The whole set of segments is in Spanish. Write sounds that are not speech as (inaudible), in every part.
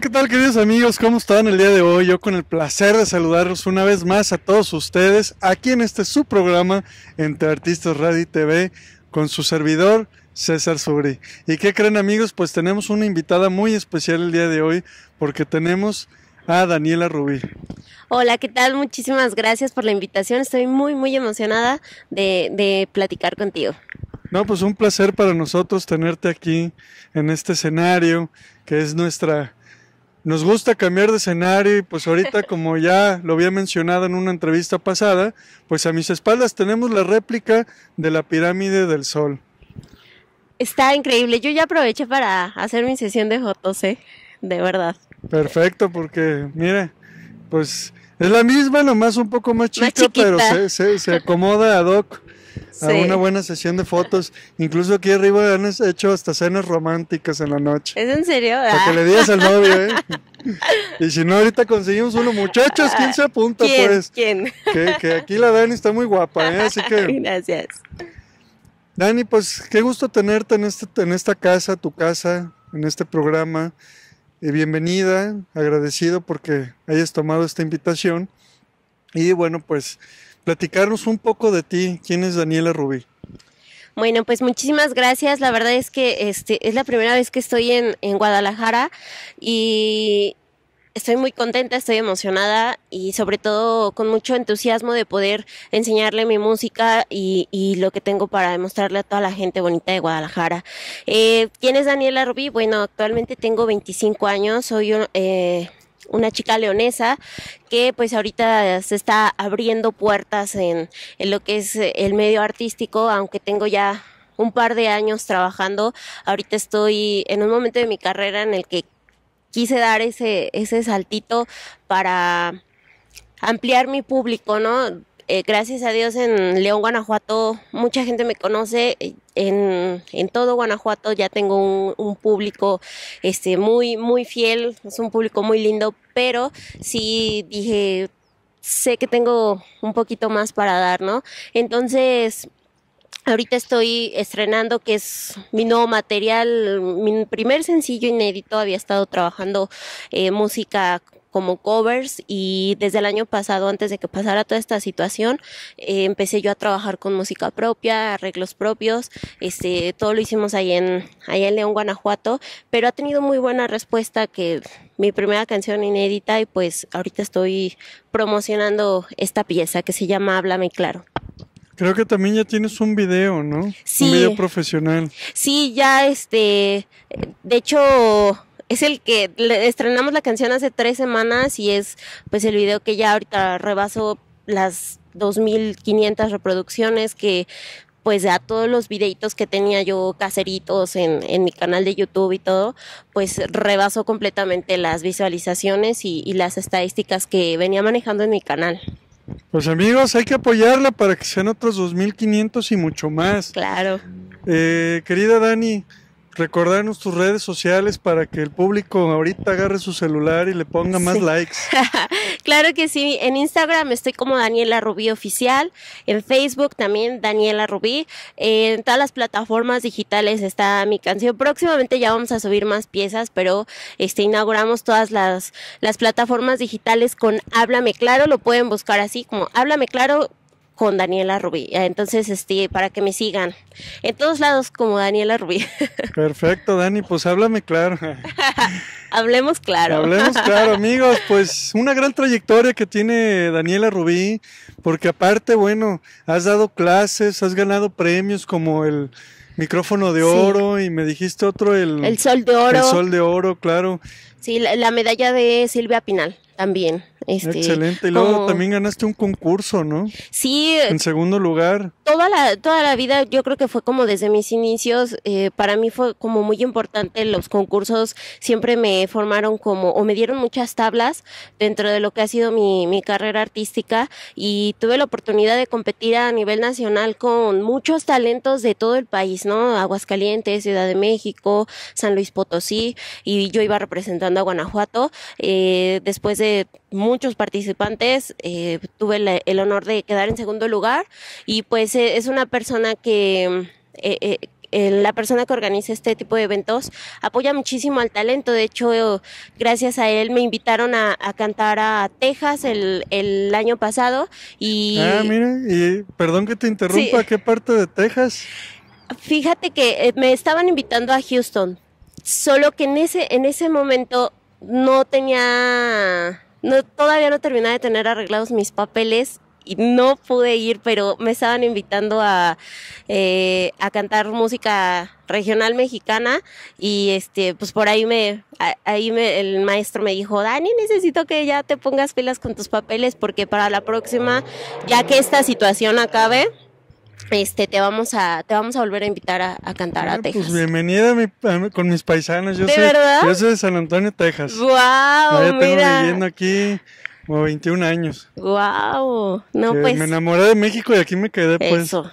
¿Qué tal, queridos amigos? ¿Cómo están el día de hoy? Yo con el placer de saludarlos una vez más a todos ustedes aquí en este su programa entre Artistas Radio y TV con su servidor César Sobri ¿Y qué creen, amigos? Pues tenemos una invitada muy especial el día de hoy porque tenemos a Daniela Rubí. Hola, ¿qué tal? Muchísimas gracias por la invitación. Estoy muy, muy emocionada de, de platicar contigo. No, pues un placer para nosotros tenerte aquí en este escenario que es nuestra nos gusta cambiar de escenario y pues ahorita (laughs) como ya lo había mencionado en una entrevista pasada, pues a mis espaldas tenemos la réplica de la pirámide del sol. Está increíble, yo ya aproveché para hacer mi sesión de fotos, ¿eh? de verdad. Perfecto, porque mira pues es la misma, nomás un poco más chica, pero se, se acomoda ad hoc a una buena sesión de fotos. Incluso aquí arriba han hecho hasta cenas románticas en la noche. ¿Es en serio? Para que ah. le digas al novio, ¿eh? (laughs) Y si no, ahorita conseguimos uno. Muchachos, ¿quién se apunta? Pues? ¿Quién? Que, que, aquí la Dani está muy guapa, ¿eh? Así que... (laughs) Gracias. Dani, pues qué gusto tenerte en, este, en esta casa, tu casa, en este programa. Eh, bienvenida, agradecido porque hayas tomado esta invitación. Y bueno, pues platicarnos un poco de ti. ¿Quién es Daniela Rubí? Bueno, pues muchísimas gracias. La verdad es que este, es la primera vez que estoy en, en Guadalajara y estoy muy contenta, estoy emocionada y sobre todo con mucho entusiasmo de poder enseñarle mi música y, lo que tengo para demostrarle a toda la gente bonita de Guadalajara. Eh, ¿Quién es Daniela Rubí? Bueno, actualmente tengo 25 años, soy un, eh, una chica leonesa que pues ahorita se está abriendo puertas en, lo que es eh, el medio artístico, aunque tengo ya un par de años trabajando, ahorita estoy en un momento de mi carrera en el que quise dar ese, ese saltito para ampliar mi público, ¿no? Eh, gracias a Dios en León, Guanajuato, mucha gente me conoce. En, todo Guanajuato ya tengo un, público este, muy, muy fiel, es un público muy lindo, pero sí dije, sé que tengo un poquito más para dar, ¿no? Entonces, Ahorita estoy estrenando que es mi nuevo material, mi primer sencillo inédito. Había estado trabajando eh, música como covers y desde el año pasado, antes de que pasara toda esta situación, eh, empecé yo a trabajar con música propia, arreglos propios, este, todo lo hicimos ahí en, en León, Guanajuato, pero ha tenido muy buena respuesta que mi primera canción inédita y pues ahorita estoy promocionando esta pieza que se llama Háblame Claro. Creo que también ya tienes un video, ¿no? Sí. Un video profesional. Sí, ya este, de hecho, es el que estrenamos la canción hace tres semanas y es pues el video que ya ahorita rebasó las 2.500 reproducciones que pues a todos los videitos que tenía yo caseritos en, mi canal de YouTube y todo, pues rebasó completamente las visualizaciones y, las estadísticas que venía manejando en mi canal. Pues amigos, hay que apoyarla para que sean otros 2.500 y mucho más. Claro. Eh, querida Dani, recordarnos tus redes sociales para que el público ahorita agarre su celular y le ponga más likes. (laughs) claro que sí, en Instagram estoy como Daniela Rubí Oficial, en Facebook también Daniela Rubí, en todas las plataformas digitales está mi canción. Próximamente ya vamos a subir más piezas, pero este inauguramos todas las, las plataformas digitales con Háblame Claro, lo pueden buscar así como Háblame Claro con Daniela Rubí. Entonces, este, para que me sigan en todos lados como Daniela Rubí. (laughs) Perfecto, Dani, pues háblame claro. Hablemos claro. Hablemos claro, amigos, pues una gran trayectoria que tiene Daniela Rubí porque aparte, bueno, has dado clases, has ganado premios como el micrófono de oro y me dijiste otro, el, sol de oro. El sol de oro, claro. Sí, la, medalla de Silvia Pinal también. Este, Excelente. Y luego también ganaste un concurso, ¿no? Sí. En segundo lugar. Toda la, toda la vida, yo creo que fue como desde mis inicios, eh, para mí fue como muy importante los concursos, siempre me formaron como, o me dieron muchas tablas dentro de lo que ha sido mi, mi carrera artística y tuve la oportunidad de competir a nivel nacional con muchos talentos de todo el país, ¿no? Aguascalientes, Ciudad de México, San Luis Potosí, y yo iba representando a Guanajuato. Eh, después de muchos participantes, eh, tuve el honor de quedar en segundo lugar y pues eh, es una persona que la persona que organiza este tipo de eventos apoya muchísimo al talento. De hecho, gracias a él me invitaron a, cantar a Texas el, año pasado. Y... Ah, mira, y perdón que te interrumpa, ¿qué parte de Texas? Fíjate que eh, me estaban invitando a Houston, solo que en ese, en ese momento no tenía no, todavía no terminaba de tener arreglados mis papeles y no pude ir, pero me estaban invitando a, eh, a cantar música regional mexicana y este pues por ahí me ahí el maestro me dijo Dani necesito que ya te pongas pilas con tus papeles porque para la próxima ya que esta situación acabe este te vamos a te vamos a volver a invitar a, cantar a ah, pues Texas. bienvenida con mis paisanos. Yo soy, de San Antonio, Texas. Wow, mira. Tengo viviendo aquí como 21 años. ¡Wow! No, pues Me enamoré de México y aquí me quedé, pues. Eso,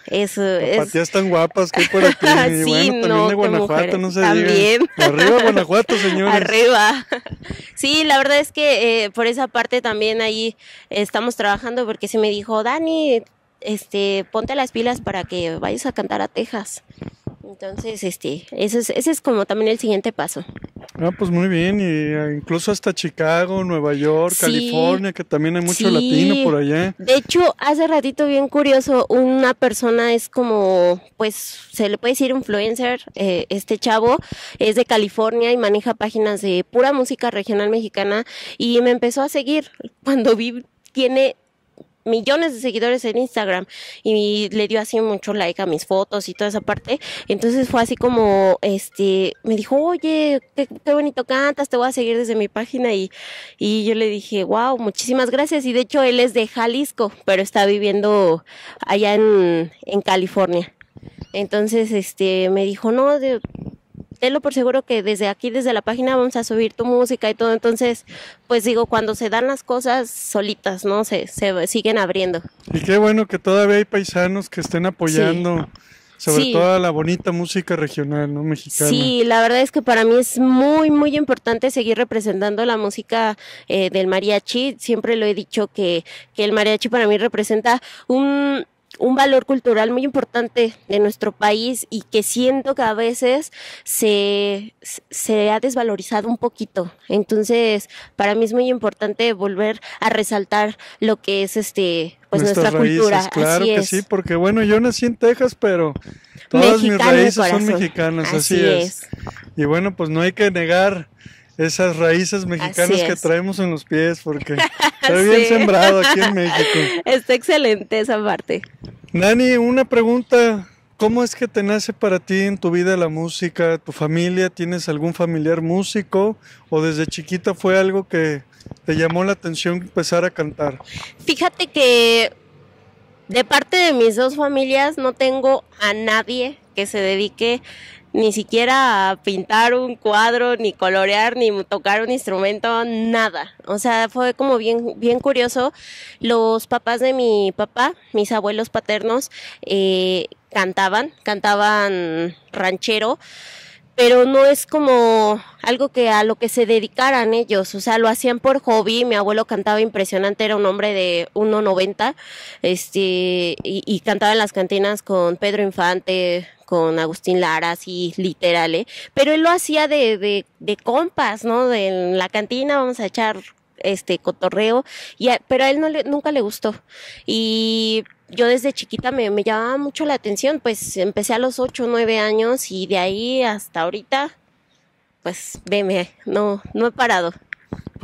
eso. tan guapas que hay por aquí. (laughs) bueno, también no, de Guanajuato, no sé. También. Arriba, Guanajuato, señores. Arriba. Sí, la verdad es que eh, por esa parte también ahí estamos trabajando porque se me dijo, Dani, este, ponte las pilas para que vayas a cantar a Texas. Entonces, este, eso es, ese es como también el siguiente paso. Ah, pues muy bien, ah, incluso hasta Chicago, Nueva York, California, que también hay mucho latino por allá. De hecho, hace ratito bien curioso, una persona es como, pues, se le puede decir influencer, eh, este chavo es de California y maneja páginas de pura música regional mexicana y me empezó a seguir cuando vi tiene millones de seguidores en Instagram y le dio así mucho like a mis fotos y toda esa parte. Entonces fue así como, este, me dijo, oye, qué, bonito cantas, te voy a seguir desde mi página y, y yo le dije, wow, muchísimas gracias. Y de hecho él es de Jalisco, pero está viviendo allá en, en California. Entonces, este, me dijo, no, de, Telo por seguro que desde aquí, desde la página, vamos a subir tu música y todo. Entonces, pues digo, cuando se dan las cosas solitas, ¿no? Se, se siguen abriendo. Y qué bueno que todavía hay paisanos que estén apoyando. Sobre toda la bonita música regional, ¿no? Mexicana. Sí, la verdad es que para mí es muy, muy importante seguir representando la música eh, del mariachi. Siempre lo he dicho que, que el mariachi para mí representa un, un valor cultural muy importante de nuestro país y que siento que a veces se, se ha desvalorizado un poquito. Entonces, para mí es muy importante volver a resaltar lo que es este pues nuestra cultura. Claro que sí, porque bueno, yo nací en Texas, pero todas mis raíces son mexicanas, así, es. Y bueno, pues no hay que negar esas raíces mexicanas que traemos en los pies, porque (laughs) está bien sembrado aquí en México. Está excelente esa parte. Nani, una pregunta. ¿Cómo es que te nace para ti en tu vida la música? ¿Tu familia? ¿Tienes algún familiar músico? ¿O desde chiquita fue algo que te llamó la atención empezar a cantar? Fíjate que de parte de mis dos familias no tengo a nadie que se dedique ni siquiera pintar un cuadro, ni colorear, ni tocar un instrumento, nada. O sea, fue como bien, bien curioso. Los papás de mi papá, mis abuelos paternos, eh, cantaban, cantaban ranchero pero no es como algo que a lo que se dedicaran ellos, o sea, lo hacían por hobby, mi abuelo cantaba impresionante, era un hombre de 1.90, este, y, y, cantaba en las cantinas con Pedro Infante, con Agustín Lara, así literal, ¿eh? pero él lo hacía de, de, compas, ¿no? De en la cantina vamos a echar este cotorreo, y pero a él no le, nunca le gustó. Y yo desde chiquita me, me llamaba mucho la atención, pues empecé a los 8, 9 años y de ahí hasta ahorita, pues veme, no, no he parado.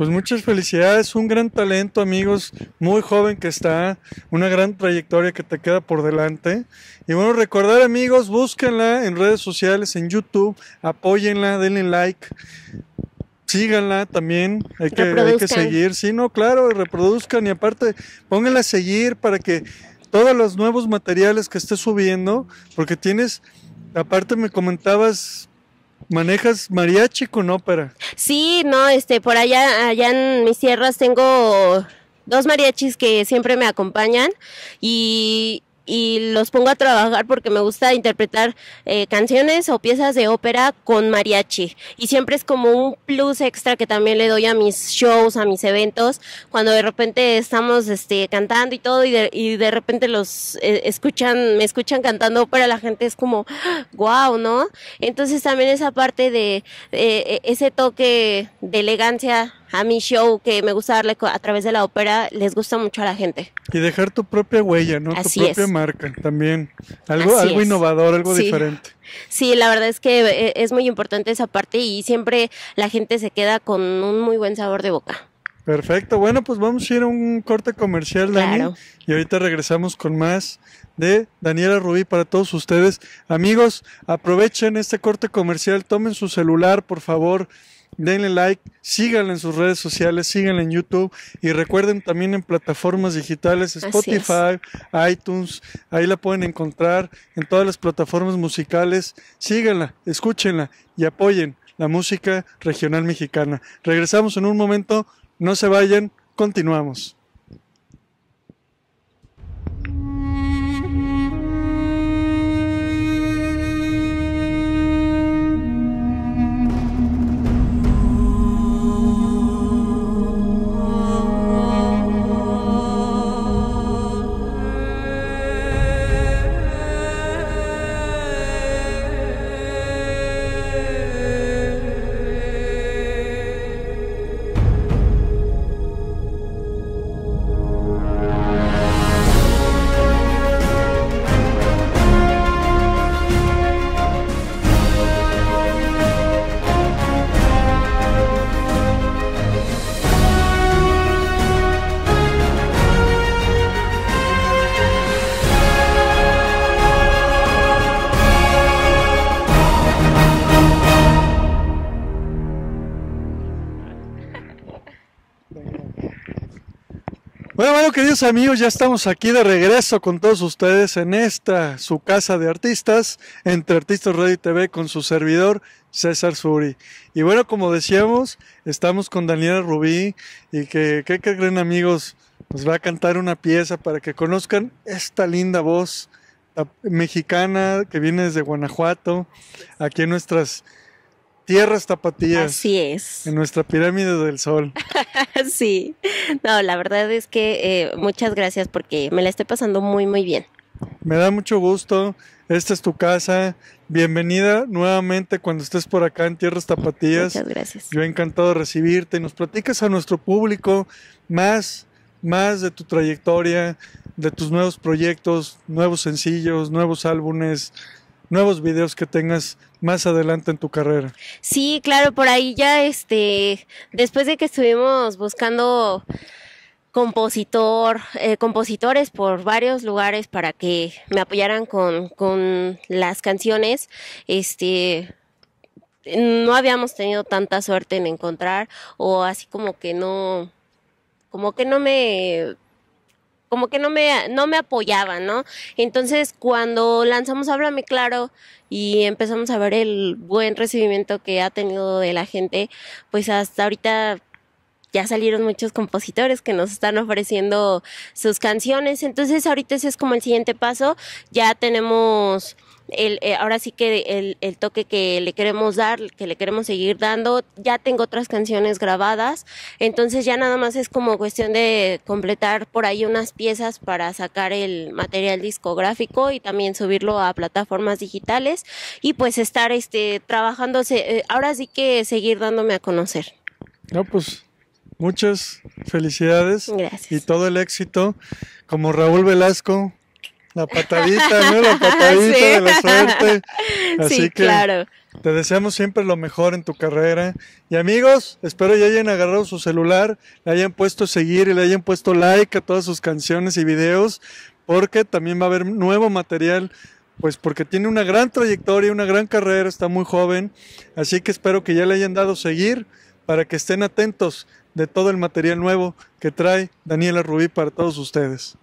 Pues muchas felicidades, un gran talento, amigos, muy joven que está, una gran trayectoria que te queda por delante. Y bueno, recordar, amigos, búsquenla en redes sociales, en YouTube, apóyenla, denle like. Síganla también, hay que, seguir, sí, no, claro, reproduzcan y aparte pónganla a seguir para que todos los nuevos materiales que esté subiendo, porque tienes, aparte me comentabas ¿Manejas mariachi con ópera? Sí, no, este, por allá, allá en mis tierras tengo dos mariachis que siempre me acompañan y y los pongo a trabajar porque me gusta interpretar eh, canciones o piezas de ópera con mariachi. Y siempre es como un plus extra que también le doy a mis shows, a mis eventos, cuando de repente estamos este, cantando y todo y de, y de repente los eh, escuchan, me escuchan cantando ópera, la gente es como, wow, ¿no? Entonces también esa parte de eh, e, ese toque de elegancia a mi show, que me gusta darle a través de la ópera, les gusta mucho a la gente. Y dejar tu propia huella, ¿no? tu propia marca también. Algo, algo innovador, algo diferente. Sí, la verdad es que eh, es muy importante esa parte y siempre la gente se queda con un muy buen sabor de boca. Perfecto, bueno, pues vamos a ir a un corte comercial, Dani. Y ahorita regresamos con más de Daniela Rubí para todos ustedes. Amigos, aprovechen este corte comercial, tomen su celular, por favor denle like, síganla en sus redes sociales, síganla en YouTube y recuerden también en plataformas digitales Spotify, iTunes, ahí la pueden encontrar en todas las plataformas musicales. Síganla, escúchenla y apoyen la música regional mexicana. Regresamos en un momento, no se vayan, continuamos. Bueno, queridos amigos, ya estamos aquí de regreso con todos ustedes en esta, su casa de artistas, entre Artistas Radio y TV, con su servidor César Suri. Y bueno, como decíamos, estamos con Daniela Rubí y que, ¿qué creen amigos? Nos va a cantar una pieza para que conozcan esta linda voz ah, mexicana que viene desde Guanajuato, aquí en nuestras tierras tapatías. Así es. En nuestra pirámide del sol. (laughs) sí. No, la verdad es que eh, muchas gracias porque me la estoy pasando muy, muy bien. Me da mucho gusto. Esta es tu casa. Bienvenida nuevamente cuando estés por acá en Tierras Tapatías. Muchas gracias. Yo he encantado de recibirte. Nos platicas a nuestro público más, más de tu trayectoria, de tus nuevos proyectos, nuevos sencillos, nuevos álbumes, nuevos videos que tengas más adelante en tu carrera. Sí, claro, por ahí ya este, después de que estuvimos buscando compositor, eh, compositores por varios lugares para que me apoyaran con, las canciones, este, no habíamos tenido tanta suerte en encontrar o así como que no, como que no me como que no me, no me apoyaban, ¿no? Entonces, cuando lanzamos Háblame Claro y empezamos a ver el buen recibimiento que ha tenido de la gente, pues hasta ahorita ya salieron muchos compositores que nos están ofreciendo sus canciones. Entonces ahorita ese es como el siguiente paso. Ya tenemos eh, ahora sí que el, toque que le queremos dar, que le queremos seguir dando. Ya tengo otras canciones grabadas, entonces ya nada más es como cuestión de completar por ahí unas piezas para sacar el material discográfico y también subirlo a plataformas digitales y pues estar este trabajándose, eh, ahora sí que seguir dándome a conocer. No, pues muchas felicidades y todo el éxito. Como Raúl Velasco, la patadita, ¿no? La patadita de la suerte. (laughs) Así que claro. te deseamos siempre lo mejor en tu carrera. Y amigos, espero ya hayan agarrado su celular, le hayan puesto seguir y le hayan puesto like a todas sus canciones y videos, porque también va a haber nuevo material pues porque tiene una gran trayectoria, una gran carrera, está muy joven, así que espero que ya le hayan dado seguir para que estén atentos de todo el material nuevo que trae Daniela Rubí para todos ustedes.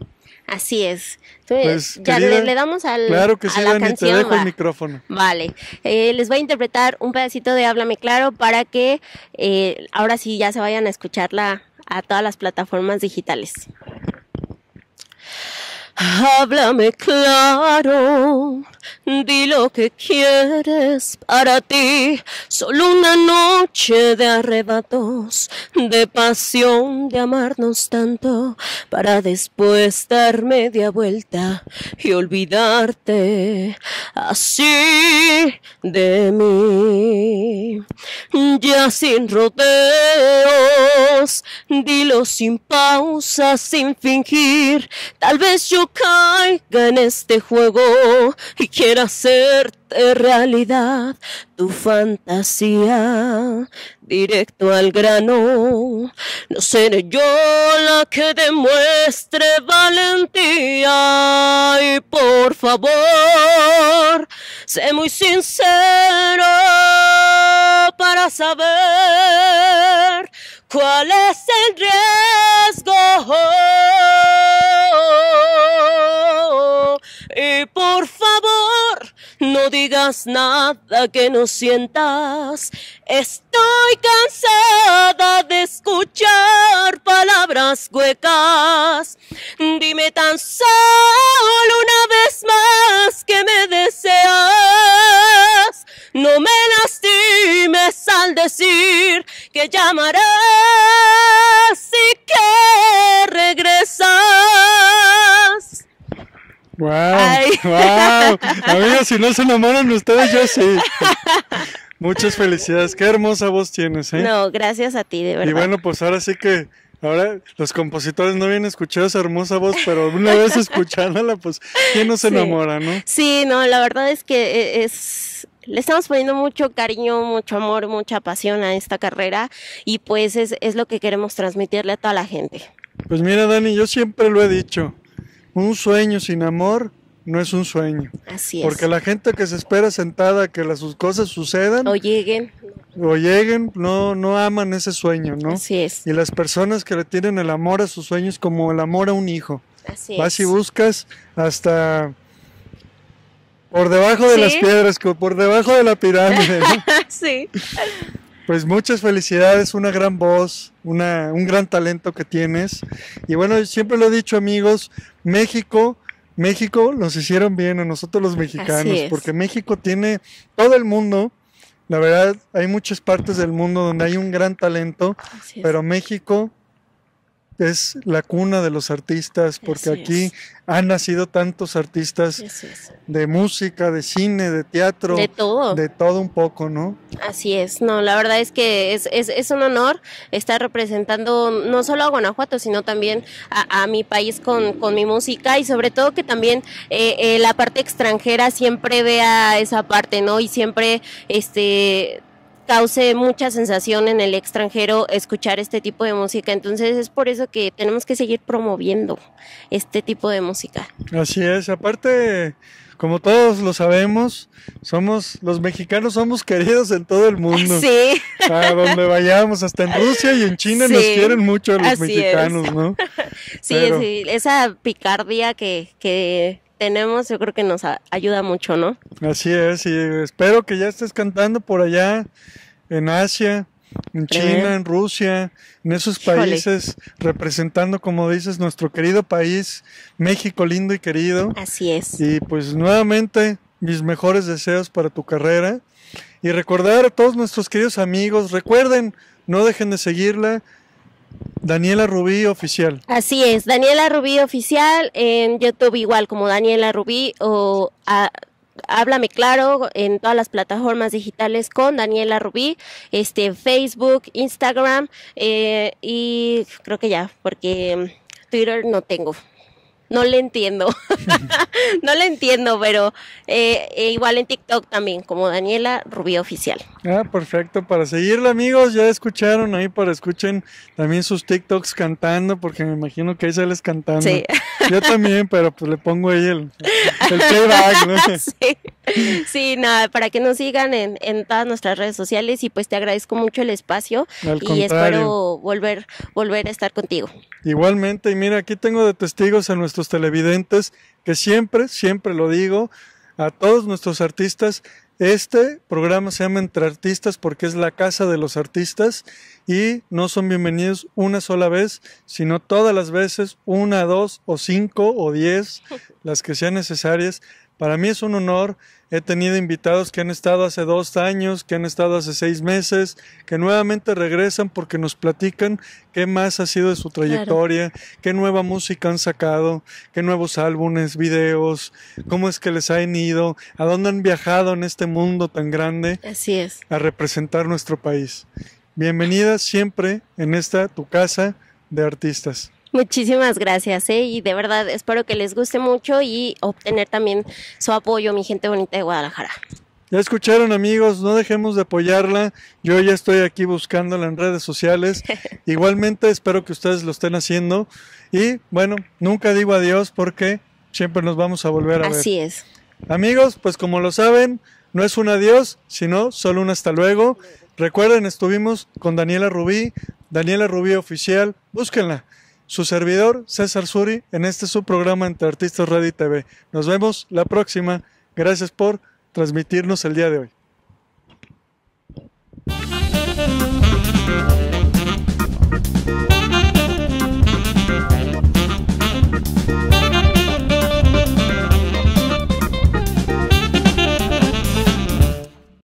Así es. Pues, Entonces, ya le, damos al, claro que sí, el micrófono. Vale. Eh, les voy a interpretar un pedacito de Háblame Claro para que eh, ahora sí ya se vayan a escucharla a todas las plataformas digitales. Háblame claro, di lo que quieres para ti. Solo una noche de arrebatos, de pasión, de amarnos tanto, para después dar media vuelta y olvidarte así de mí. Ya sin rodeos, dilo sin pausa, sin fingir. Tal vez yo caiga en este juego y quiera hacerte realidad tu fantasía. Directo al grano, no seré yo la que demuestre valentía y por favor, sé muy sincero para saber cuál es el riesgo. digas nada que no sientas. Estoy cansada de escuchar palabras huecas. Dime tan solo una vez más que me deseas. No me lastimes al decir que llamarás y que regresas. Wow, Amigos, (laughs) si no se enamoran ustedes, yo sí. Muchas felicidades. Qué hermosa voz tienes, ¿eh? No, gracias a ti, de verdad. Y bueno, pues ahora sí que Ahora, los compositores no habían escuchado esa hermosa voz, pero una vez escuchándola, pues, ¿quién no se enamora, no? Sí, no, la verdad es que eh, es, le estamos poniendo mucho cariño, mucho amor, mucha pasión a esta carrera y pues es, es lo que queremos transmitirle a toda la gente. Pues mira, Dani, yo siempre lo he dicho, un sueño sin amor no es un sueño. Así es. Porque la gente que se espera sentada que las sus cosas sucedan o lleguen o lleguen no no aman ese sueño, ¿no? Así es. Y las personas que le tienen el amor a sus sueños como el amor a un hijo. Así Vas y buscas hasta por debajo de las piedras, por debajo de la pirámide. ¿no? (laughs) sí. Pues muchas felicidades, una gran voz, una, un gran talento que tienes. Y bueno, siempre lo he dicho amigos, México, México nos hicieron bien a nosotros los mexicanos, porque México tiene todo el mundo. La verdad, hay muchas partes del mundo donde hay un gran talento, pero México es la cuna de los artistas, porque aquí han nacido tantos artistas de música, de cine, de teatro, de todo. De todo un poco, ¿no? Así es, no, la verdad es que es, es, es un honor estar representando no solo a Guanajuato, sino también a, mi país con, mi música y sobre todo que también eh, eh, la parte extranjera siempre vea esa parte, ¿no? Y siempre, este cause mucha sensación en el extranjero escuchar este tipo de música. Entonces es por eso que tenemos que seguir promoviendo este tipo de música. Así es, aparte, como todos lo sabemos, somos los mexicanos somos queridos en todo el mundo. (laughs) Sí. A donde vayamos, hasta en Rusia y en China nos quieren mucho los mexicanos, ¿no? (laughs) Sí, sí, esa picardía que, que tenemos, yo creo que nos ayuda mucho, ¿no? Así es, y espero que ya estés cantando por allá, en Asia, en China, en Rusia, en esos países, representando, como dices, nuestro querido país, México lindo y querido. Así es. Y pues nuevamente, mis mejores deseos para tu carrera. Y recordar a todos nuestros queridos amigos, recuerden, no dejen de seguirla. Daniela Rubí Oficial. Así es, Daniela Rubí Oficial, en YouTube igual como Daniela Rubí o Háblame Claro en todas las plataformas digitales con Daniela Rubí, este, Facebook, Instagram eh, y creo que ya, porque mm, Twitter no tengo no le entiendo. (laughs) no le entiendo, pero eh, e igual en TikTok también, como Daniela Rubio Oficial. Ah, perfecto. Para seguirla, amigos, ya escucharon ahí para escuchen también sus TikToks cantando, porque me imagino que ahí sales cantando. Sí. Yo también, pero pues le pongo ahí el, el (laughs) sí. nada, para que nos sigan en, en, todas nuestras redes sociales y pues te agradezco mucho el espacio y espero volver, volver a estar contigo. Igualmente, y mira, aquí tengo de testigos a nuestro televidentes, que siempre, siempre lo digo, a todos nuestros artistas, este programa se llama Entre Artistas porque es la casa de los artistas y no son bienvenidos una sola vez, sino todas las veces, una, dos o cinco o diez, (laughs) las que sean necesarias, para mí es un honor. He tenido invitados que han estado hace dos años, que han estado hace seis meses, que nuevamente regresan porque nos platican qué más ha sido de su trayectoria, qué nueva música han sacado, qué nuevos álbumes, videos, cómo es que les han ido, a dónde han viajado en este mundo tan grande. Así es. A representar nuestro país. Bienvenidas siempre en esta tu casa de artistas. Muchísimas gracias, eh, y de verdad espero que les guste mucho y obtener también su apoyo, mi gente bonita de Guadalajara. Ya escucharon amigos, no dejemos de apoyarla. Yo ya estoy aquí buscándola en redes sociales. (laughs) Igualmente espero que ustedes lo estén haciendo. Y bueno, nunca digo adiós porque siempre nos vamos a volver a ver. Así es. Amigos, pues como lo saben, no es un adiós, sino solo un hasta luego. Recuerden, estuvimos con Daniela Rubí, Daniela Rubí Oficial, búsquenla su servidor César Suri en este su programa entre artistas y TV. Nos vemos la próxima. Gracias por transmitirnos el día de hoy.